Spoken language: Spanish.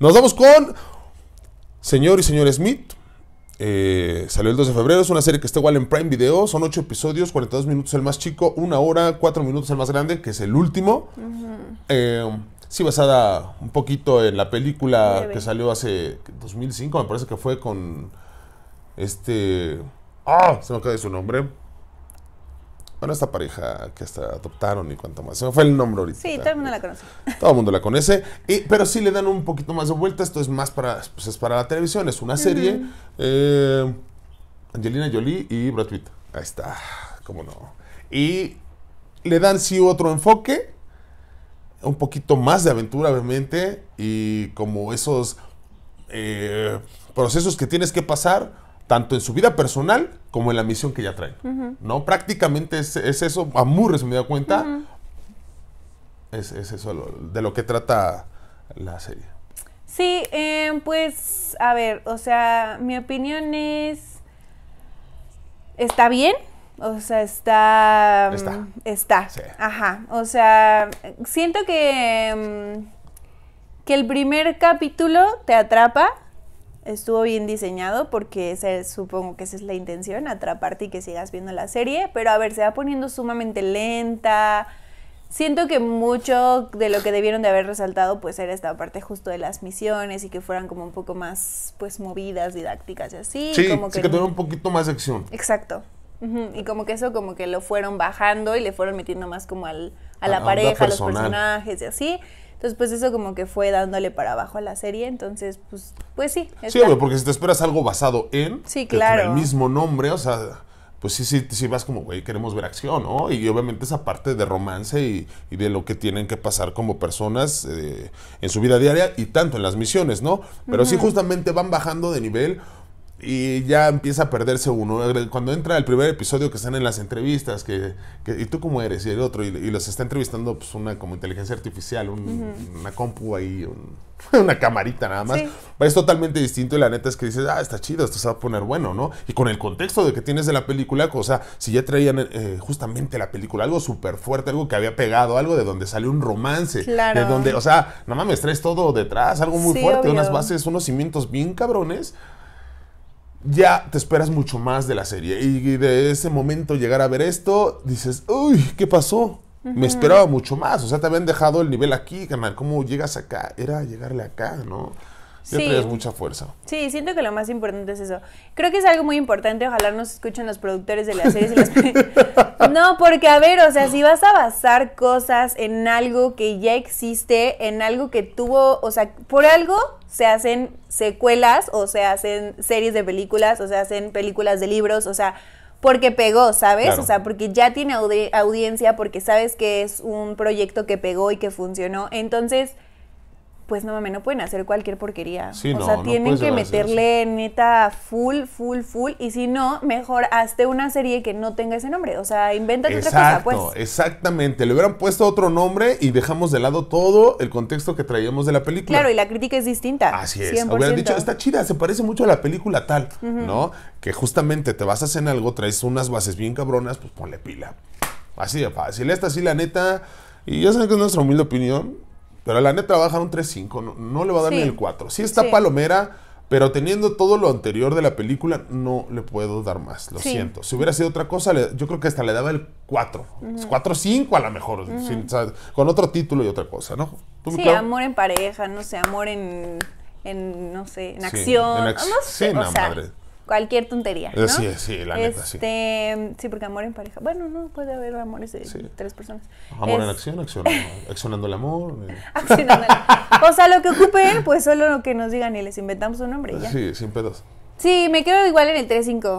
Nos vamos con Señor y Señor Smith. Eh, salió el 2 de febrero, es una serie que está igual en Prime Video, son 8 episodios, 42 minutos el más chico, 1 hora, 4 minutos el más grande, que es el último. Eh, sí, basada un poquito en la película que salió hace 2005, me parece que fue con este... Ah, se me de su nombre. Bueno, esta pareja que hasta adoptaron y cuanto más. fue el nombre ahorita. Sí, todo el mundo la conoce. Todo el mundo la conoce. pero sí le dan un poquito más de vuelta. Esto es más para, pues es para la televisión. Es una serie. Eh, Angelina Jolie y Brad Pitt. Ahí está. Cómo no. Y le dan sí otro enfoque. Un poquito más de aventura, obviamente. Y como esos eh, procesos que tienes que pasar tanto en su vida personal como en la misión que ya trae, ¿No? Prácticamente es, eso, a muy resumida cuenta, es, eso de lo que trata la serie. Sí, em, pues a ver, o sea, mi opinión es, está bien, o sea, está... Em, está. Ajá, o sea, siento que, em, que el primer capítulo te atrapa estuvo bien diseñado porque ese, supongo que esa es la intención, atraparte y que sigas viendo la serie, pero a ver, se va poniendo sumamente lenta. Siento que mucho de lo que debieron de haber resaltado pues era esta parte justo de las misiones y que fueran como un poco más pues movidas, didácticas y así. que, sí que tuviera un poquito más de acción. Exacto. Y como que eso como que lo fueron bajando y le fueron metiendo más como al, a la ah, pareja, a los personajes y así. Entonces, pues eso como que fue dándole para abajo a la serie. Entonces, pues, pues sí. Sí, porque si te esperas algo basado en el mismo nombre, o sea, pues sí, sí, sí vas como, güey, queremos ver acción, ¿no? Y obviamente esa parte de romance y, de lo que tienen que pasar como personas eh, en su vida diaria y tanto en las misiones, ¿no? Pero sí justamente van bajando de nivel y ya empieza a perderse uno. Cuando entra el primer episodio que están en las entrevistas, que, ¿y tú cómo eres? Y el otro, y, los está entrevistando pues, una como inteligencia artificial, una compu ahí, una camarita nada más. Es totalmente distinto y la neta es que dices, ah, está chido, esto se va a poner bueno, ¿no? Y con el contexto de que tienes de la película, o sea, si ya traían eh, justamente la película, algo súper fuerte, algo que había pegado, algo de donde sale un romance, claro. de donde, o sea, no me traes todo detrás, algo muy fuerte, unas bases, unos cimientos bien cabrones ya te esperas mucho más de la serie. Y de ese momento llegar a ver esto, dices, uy, ¿qué pasó? Me esperaba mucho más. O sea, te habían dejado el nivel aquí, canal. ¿Cómo llegas acá? Era llegarle acá, ¿no? sí. mucha fuerza. Sí, siento que lo más importante es eso. Creo que es algo muy importante. Ojalá nos escuchen los productores de las series. no, porque a ver, o sea, si vas a basar cosas en algo que ya existe, en algo que tuvo, o sea, por algo se hacen secuelas o se hacen series de películas o se hacen películas de libros, o sea, porque pegó, ¿sabes? O sea, porque ya tiene audiencia, porque sabes que es un proyecto que pegó y que funcionó. Entonces pues no mames, no pueden hacer cualquier porquería. o sea, tienen que meterle neta full, full, full. Y si no, mejor hazte una serie que no tenga ese nombre. O sea, invéntate otra cosa, pues. Exactamente. Le hubieran puesto otro nombre y dejamos de lado todo el contexto que traíamos de la película. Claro, y la crítica es distinta. Así es. Hubieran dicho, está chida, se parece mucho a la película tal, ¿no? Que justamente te vas a en algo, traes unas bases bien cabronas, pues ponle pila. Así de fácil. Esta sí, la neta. Y ya saben que es nuestra humilde opinión pero la neta va a bajar un 3-5, no, le va a dar ni el 4. Sí está palomera, pero teniendo todo lo anterior de la película, no le puedo dar más, lo siento. Si hubiera sido otra cosa, yo creo que hasta le daba el 4. 4-5 a lo mejor, con otro título y otra cosa, ¿no? sí, amor en pareja, no sé, amor en, no sé, en acción. En madre cualquier tontería. ¿no? Sí, sí, la neta, este, sí. porque amor en pareja. Bueno, no puede haber amores de tres personas. Amor en acción, accionando, accionando el amor. Eh. accionando O sea, lo que ocupen, pues solo lo que nos digan y les inventamos un nombre. ya. Sí, sin pedos. Sí, me quedo igual en el 3-5.